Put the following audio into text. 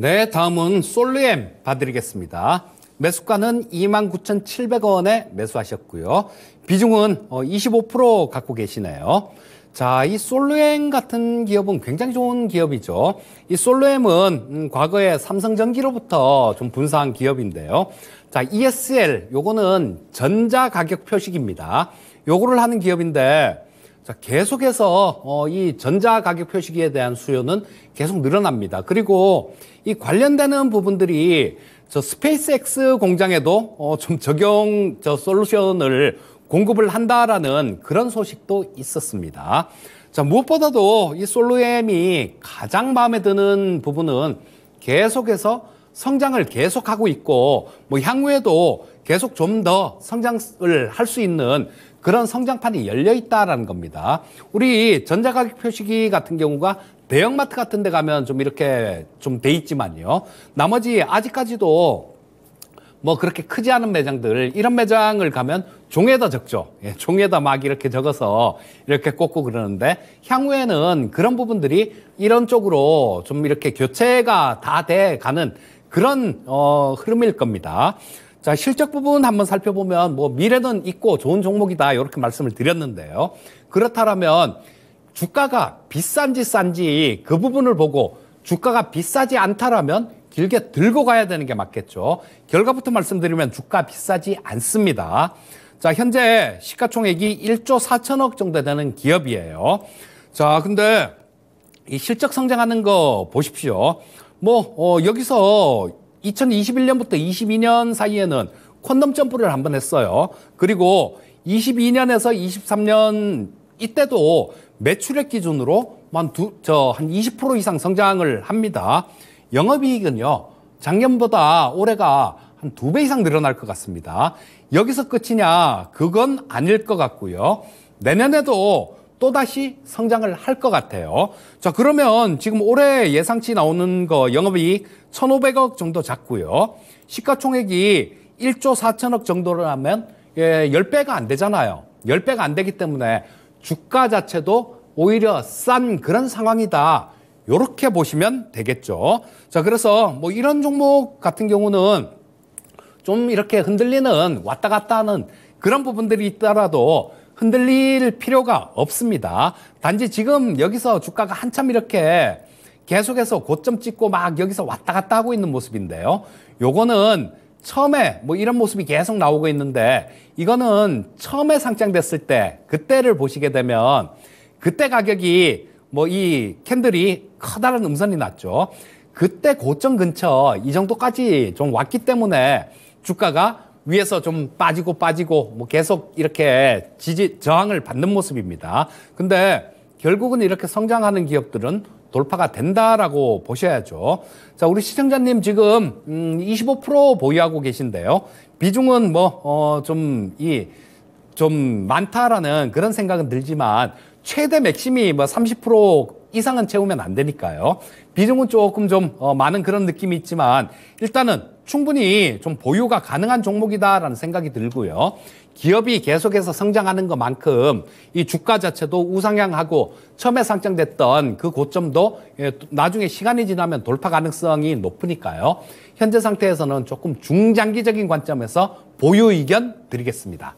네, 다음은 솔루엠 봐드리겠습니다. 매수가는 29,700원에 매수하셨고요. 비중은 25% 어, 갖고 계시네요. 자, 이 솔루엠 같은 기업은 굉장히 좋은 기업이죠. 이 솔루엠은 음, 과거에 삼성전기로부터 좀 분사한 기업인데요. 자, ESL 요거는 전자 가격 표식입니다. 요거를 하는 기업인데 자, 계속해서 어, 이 전자 가격 표시기에 대한 수요는 계속 늘어납니다. 그리고 이 관련되는 부분들이 저스페이스엑스 공장에도 어, 좀 적용 저 솔루션을 공급을 한다라는 그런 소식도 있었습니다. 자, 무엇보다도 이솔루엠이 가장 마음에 드는 부분은 계속해서 성장을 계속하고 있고 뭐 향후에도 계속 좀 더 성장을 할 수 있는 그런 성장판이 열려 있다라는 겁니다. 우리 전자가격 표시기 같은 경우가 대형마트 같은 데 가면 좀 이렇게 좀 돼 있지만요. 나머지 아직까지도 뭐 그렇게 크지 않은 매장들 이런 매장을 가면 종에다 적죠. 예, 종에다 막 이렇게 적어서 이렇게 꽂고 그러는데 향후에는 그런 부분들이 이런 쪽으로 좀 이렇게 교체가 다 돼 가는 그런 어 흐름일 겁니다. 자, 실적 부분 한번 살펴보면 뭐 미래는 있고 좋은 종목이다. 이렇게 말씀을 드렸는데요. 그렇다면 라 주가가 비싼지 싼지 그 부분을 보고 주가가 비싸지 않다라면 길게 들고 가야 되는 게 맞겠죠. 결과부터 말씀드리면 주가 비싸지 않습니다. 자, 현재 시가총액이 1조 4천억 정도 되는 기업이에요. 자, 근데 이 실적 성장하는 거 보십시오. 뭐, 어, 여기서 2021년부터 22년 사이에는 콘돔 점프를 한번 했어요. 그리고 22년에서 23년 이때도 매출액 기준으로 한두저 한 20% 이상 성장을 합니다. 영업이익은요 작년보다 올해가 한 두 배 이상 늘어날 것 같습니다. 여기서 끝이냐 그건 아닐 것 같고요. 내년에도 또다시 성장을 할 것 같아요. 자, 그러면 지금 올해 예상치 나오는 거 영업이익 1,500억 정도 잡고요. 시가총액이 1조 4천억 정도라면 예, 10배가 안 되잖아요. 10배가 안 되기 때문에 주가 자체도 오히려 싼 그런 상황이다. 이렇게 보시면 되겠죠. 자, 그래서 뭐 이런 종목 같은 경우는 좀 이렇게 흔들리는 왔다 갔다 하는 그런 부분들이 있더라도 흔들릴 필요가 없습니다. 단지 지금 여기서 주가가 한참 이렇게 계속해서 고점 찍고 막 여기서 왔다 갔다 하고 있는 모습인데요. 요거는 처음에 뭐 이런 모습이 계속 나오고 있는데 이거는 처음에 상장됐을 때 그때를 보시게 되면 그때 가격이 뭐 이 캔들이 커다란 음선이 났죠. 그때 고점 근처 이 정도까지 좀 왔기 때문에 주가가 위에서 좀 빠지고 빠지고 뭐 계속 이렇게 지지 저항을 받는 모습입니다. 근데 결국은 이렇게 성장하는 기업들은 돌파가 된다라고 보셔야죠. 자, 우리 시청자님 지금 음, 25% 보유하고 계신데요. 비중은 뭐 좀이좀 어, 좀 많다라는 그런 생각은 들지만 최대 맥심이 뭐30% 이상은 채우면 안 되니까요. 비중은 조금 좀 어, 많은 그런 느낌이 있지만 일단은 충분히 좀 보유가 가능한 종목이다라는 생각이 들고요. 기업이 계속해서 성장하는 것만큼 이 주가 자체도 우상향하고 처음에 상장됐던 그 고점도 예, 나중에 시간이 지나면 돌파 가능성이 높으니까요. 현재 상태에서는 조금 중장기적인 관점에서 보유 의견 드리겠습니다.